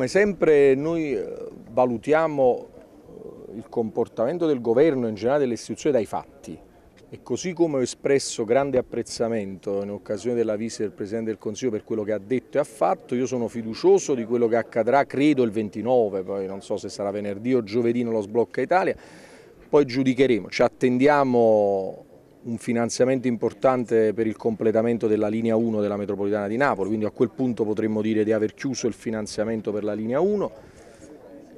Come sempre noi eh, valutiamo eh, il comportamento del governo e in generale delle istituzioni dai fatti e così come ho espresso grande apprezzamento in occasione della visita del Presidente del Consiglio per quello che ha detto e ha fatto, io sono fiducioso di quello che accadrà credo il 29, poi non so se sarà venerdì o giovedì nello sblocca Italia, poi giudicheremo, ci attendiamo un finanziamento importante per il completamento della linea 1 della metropolitana di Napoli, quindi a quel punto potremmo dire di aver chiuso il finanziamento per la linea 1.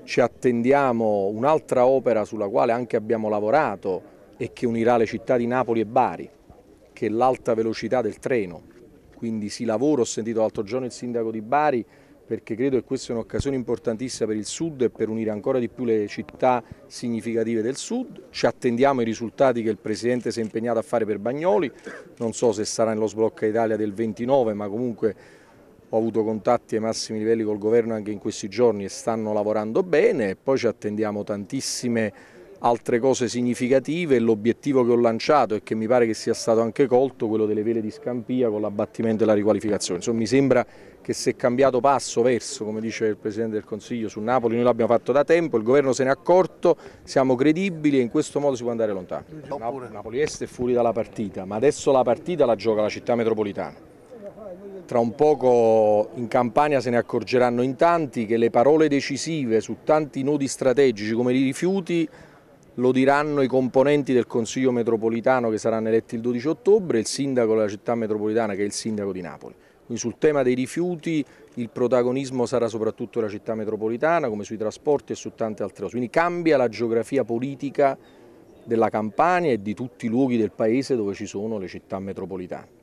Ci attendiamo un'altra opera sulla quale anche abbiamo lavorato e che unirà le città di Napoli e Bari, che è l'alta velocità del treno. Quindi si lavora, ho sentito l'altro giorno il sindaco di Bari perché credo che questa è un'occasione importantissima per il Sud e per unire ancora di più le città significative del Sud. Ci attendiamo i risultati che il Presidente si è impegnato a fare per Bagnoli, non so se sarà nello sblocca Italia del 29 ma comunque ho avuto contatti ai massimi livelli col Governo anche in questi giorni e stanno lavorando bene. Poi ci attendiamo tantissime altre cose significative e l'obiettivo che ho lanciato e che mi pare che sia stato anche colto, quello delle vele di Scampia con l'abbattimento e la riqualificazione. Insomma, mi sembra che si è cambiato passo verso, come dice il Presidente del Consiglio, su Napoli, noi l'abbiamo fatto da tempo, il Governo se n'è accorto, siamo credibili e in questo modo si può andare lontano. Napoli Est è fuori dalla partita, ma adesso la partita la gioca la città metropolitana tra un poco in Campania se ne accorgeranno in tanti che le parole decisive su tanti nodi strategici come i rifiuti lo diranno i componenti del Consiglio metropolitano che saranno eletti il 12 ottobre e il sindaco della città metropolitana che è il sindaco di Napoli. Quindi sul tema dei rifiuti il protagonismo sarà soprattutto la città metropolitana come sui trasporti e su tante altre cose. Quindi cambia la geografia politica della Campania e di tutti i luoghi del paese dove ci sono le città metropolitane.